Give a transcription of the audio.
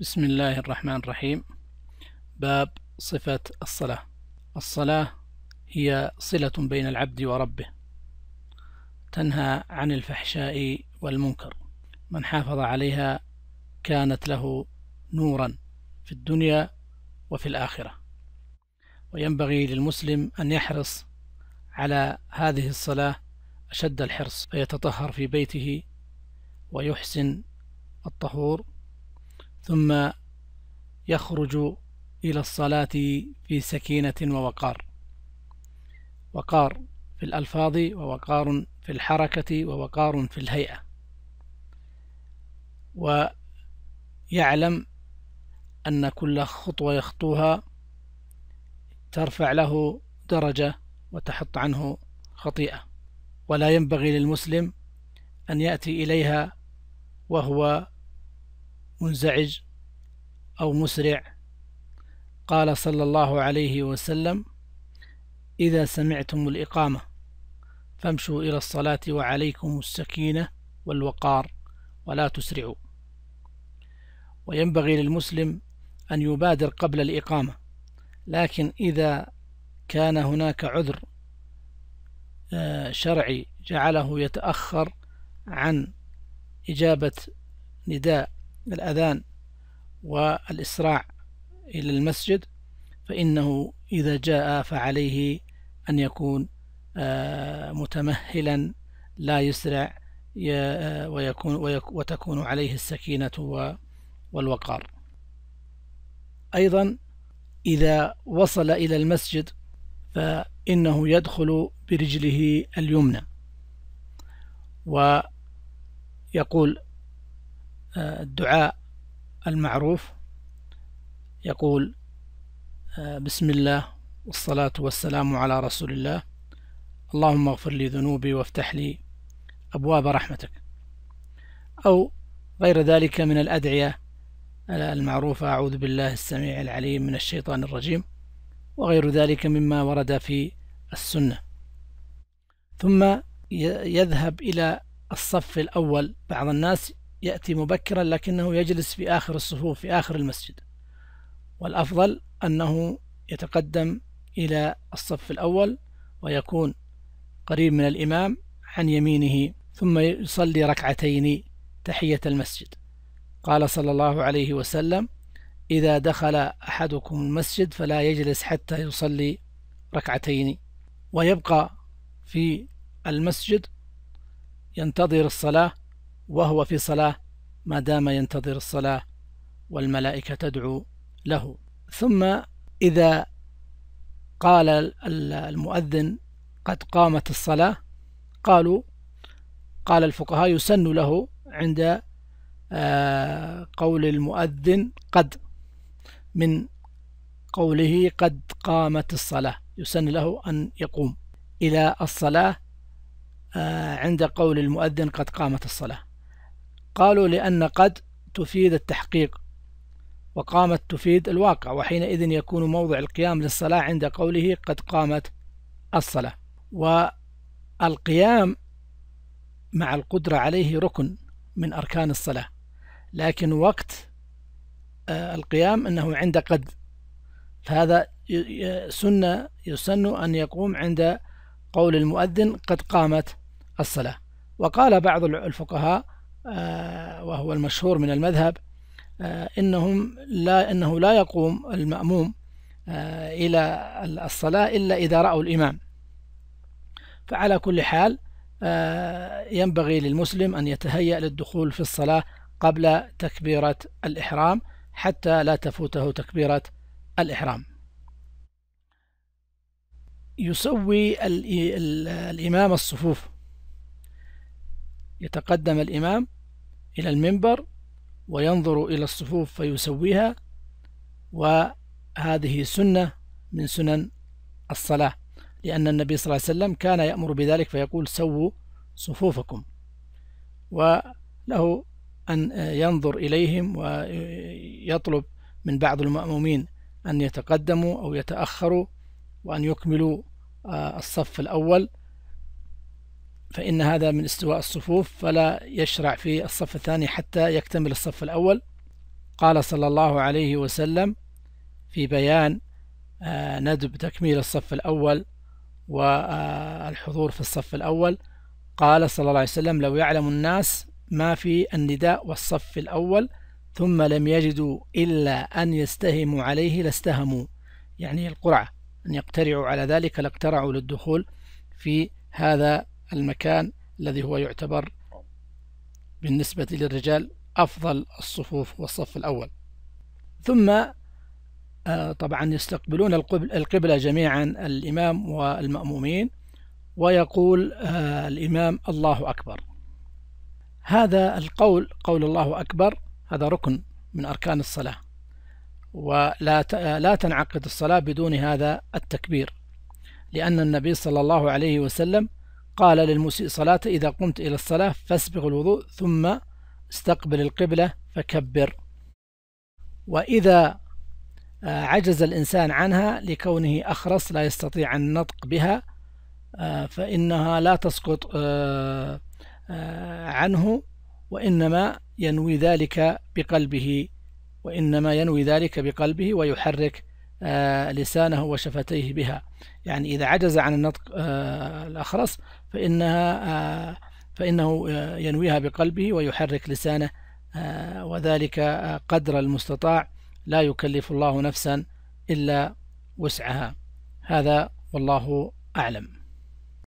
بسم الله الرحمن الرحيم باب صفة الصلاة الصلاة هي صلة بين العبد وربه تنهى عن الفحشاء والمنكر من حافظ عليها كانت له نورا في الدنيا وفي الآخرة وينبغي للمسلم أن يحرص على هذه الصلاة أشد الحرص فيتطهر في بيته ويحسن الطهور ثم يخرج إلى الصلاة في سكينة ووقار وقار في الألفاظ ووقار في الحركة ووقار في الهيئة ويعلم أن كل خطوة يخطوها ترفع له درجة وتحط عنه خطيئة ولا ينبغي للمسلم أن يأتي إليها وهو منزعج أو مسرع قال صلى الله عليه وسلم إذا سمعتم الإقامة فامشوا إلى الصلاة وعليكم السكينة والوقار ولا تسرعوا وينبغي للمسلم أن يبادر قبل الإقامة لكن إذا كان هناك عذر آه، شرعي جعله يتأخر عن إجابة نداء الأذان والإسراع إلى المسجد فإنه إذا جاء فعليه أن يكون آه، متمهلا لا يسرع آه، ويكون وتكون عليه السكينة والوقار أيضا إذا وصل إلى المسجد فإنه يدخل برجله اليمنى ويقول آه، الدعاء المعروف يقول آه، بسم الله والصلاة والسلام على رسول الله اللهم اغفر لي ذنوبي وافتح لي أبواب رحمتك أو غير ذلك من الأدعية آه، المعروفة أعوذ بالله السميع العليم من الشيطان الرجيم وغير ذلك مما ورد في السنة ثم يذهب إلى الصف الأول بعض الناس يأتي مبكرا لكنه يجلس في آخر الصفوف في آخر المسجد والأفضل أنه يتقدم إلى الصف الأول ويكون قريب من الإمام عن يمينه ثم يصلي ركعتين تحية المسجد قال صلى الله عليه وسلم إذا دخل أحدكم المسجد فلا يجلس حتى يصلي ركعتين ويبقى في المسجد ينتظر الصلاة وهو في صلاة ما دام ينتظر الصلاة والملائكة تدعو له ثم إذا قال المؤذن قد قامت الصلاة قالوا قال الفقهاء يسن له عند آه، قول المؤذن قد من قوله قد قامت الصلاة يسن له أن يقوم إلى الصلاة آه، عند قول المؤذن قد قامت الصلاة قالوا لأن قد تفيد التحقيق وقامت تفيد الواقع وحينئذ يكون موضع القيام للصلاة عند قوله قد قامت الصلاة والقيام مع القدرة عليه ركن من أركان الصلاة لكن وقت آه، القيام أنه عند قد فهذا سنة يسن أن يقوم عند قول المؤذن قد قامت الصلاة وقال بعض الفقهاء آه، وهو المشهور من المذهب آه، إنهم لا إنه لا يقوم المأموم آه، إلى الصلاة إلا إذا رأوا الإمام فعلى كل حال ينبغي للمسلم أن يتهيأ للدخول في الصلاة قبل تكبيرة الإحرام حتى لا تفوته تكبيرة الإحرام يسوي الإمام الصفوف يتقدم الإمام إلى المنبر وينظر إلى الصفوف فيسويها وهذه سنة من سنن الصلاة لأن النبي صلى الله عليه وسلم كان يأمر بذلك فيقول سووا صفوفكم وله أن ينظر إليهم ويطلب من بعض المأمومين أن يتقدموا أو يتأخروا وأن يكملوا الصف الأول فإن هذا من استواء الصفوف فلا يشرع في الصف الثاني حتى يكتمل الصف الأول قال صلى الله عليه وسلم في بيان آه، ندب تكميل الصف الأول والحضور في الصف الأول قال صلى الله عليه وسلم لو يعلم الناس ما في النداء والصف الأول ثم لم يجدوا إلا أن يستهموا عليه لاستهموا يعني القرعة أن يقترعوا على ذلك لاقترعوا للدخول في هذا المكان الذي هو يعتبر بالنسبة للرجال أفضل الصفوف والصف الأول ثم آه، طبعا يستقبلون القبلة جميعا الإمام والمأمومين ويقول آه، الإمام الله أكبر هذا القول قول الله أكبر هذا ركن من أركان الصلاة ولا لا تنعقد الصلاة بدون هذا التكبير لأن النبي صلى الله عليه وسلم قال للمسيء صلاة إذا قمت إلى الصلاة فاسبغ الوضوء ثم استقبل القبلة فكبر وإذا آه، عجز الإنسان عنها لكونه أخرس لا يستطيع النطق بها آه، فإنها لا تسقط آه، عنه وإنما ينوي ذلك بقلبه وإنما ينوي ذلك بقلبه ويحرك آه، لسانه وشفتيه بها يعني إذا عجز عن النطق آه، الأخرس فإنها آه، فإنه ينويها بقلبه ويحرك لسانه وذلك قدر المستطاع لا يكلف الله نفسا إلا وسعها هذا والله أعلم